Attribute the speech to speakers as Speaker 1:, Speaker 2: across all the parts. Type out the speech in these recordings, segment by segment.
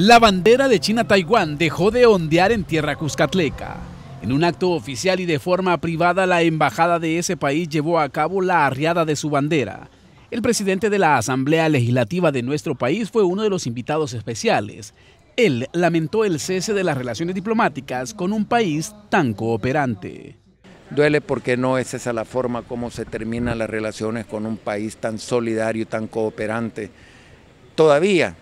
Speaker 1: La bandera de China-Taiwán dejó de ondear en tierra cuscatleca. En un acto oficial y de forma privada, la embajada de ese país llevó a cabo la arriada de su bandera. El presidente de la Asamblea Legislativa de nuestro país fue uno de los invitados especiales. Él lamentó el cese de las relaciones diplomáticas con un país tan cooperante.
Speaker 2: Duele porque no es esa la forma como se terminan las relaciones con un país tan solidario, y tan cooperante. Todavía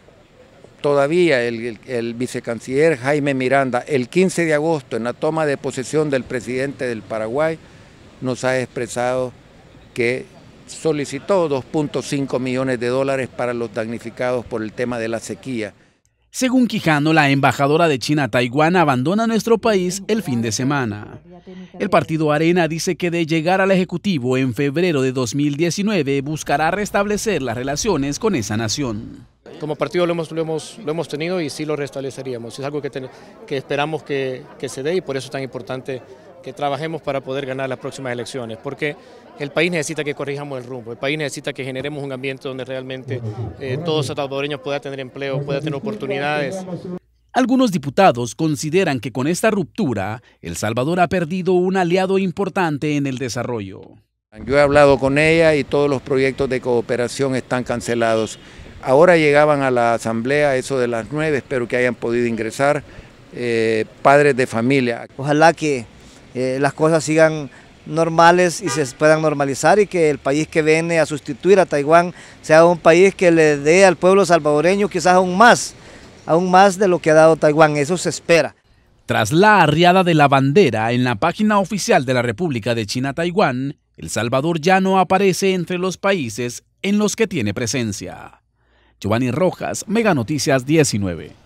Speaker 2: todavía el, vicecanciller Jaime Miranda, el 15 de agosto, en la toma de posesión del presidente del Paraguay, nos ha expresado que solicitó 2.5 millones de dólares para los damnificados por el tema de la sequía. Según
Speaker 1: Quijano, la embajadora de China a Taiwán abandona nuestro país el fin de semana. El partido Arena dice que de llegar al Ejecutivo en febrero de 2019 buscará restablecer las relaciones con esa nación
Speaker 3: como partido lo hemos, lo hemos, lo hemos tenido y sí lo restableceríamos. Es algo que, que esperamos que, se dé y por eso es tan importante que trabajemos para poder ganar las próximas elecciones, porque el país necesita que corrijamos el rumbo, el país necesita que generemos un ambiente donde realmente todos eh, todos salvadoreños puedan tener empleo, puedan tener oportunidades.
Speaker 1: Algunos diputados consideran que con esta ruptura, El Salvador ha perdido un aliado importante en el desarrollo.
Speaker 2: Yo he hablado con ella y todos los proyectos de cooperación están cancelados. Ahora llegaban a la asamblea eso de las nueve, espero que hayan podido ingresar eh, padres de familia.
Speaker 4: Ojalá que eh, las cosas sigan normales y se puedan normalizar y que el país que viene a sustituir a Taiwán sea un país que le dé al pueblo salvadoreño quizás aún más, aún más de lo que ha dado Taiwán, eso se espera.
Speaker 1: Tras la arriada de la bandera en la página oficial de la República de China-Taiwán, El Salvador ya no aparece entre los países en los que tiene presencia. Giovanni Rojas, Mega Noticias 19.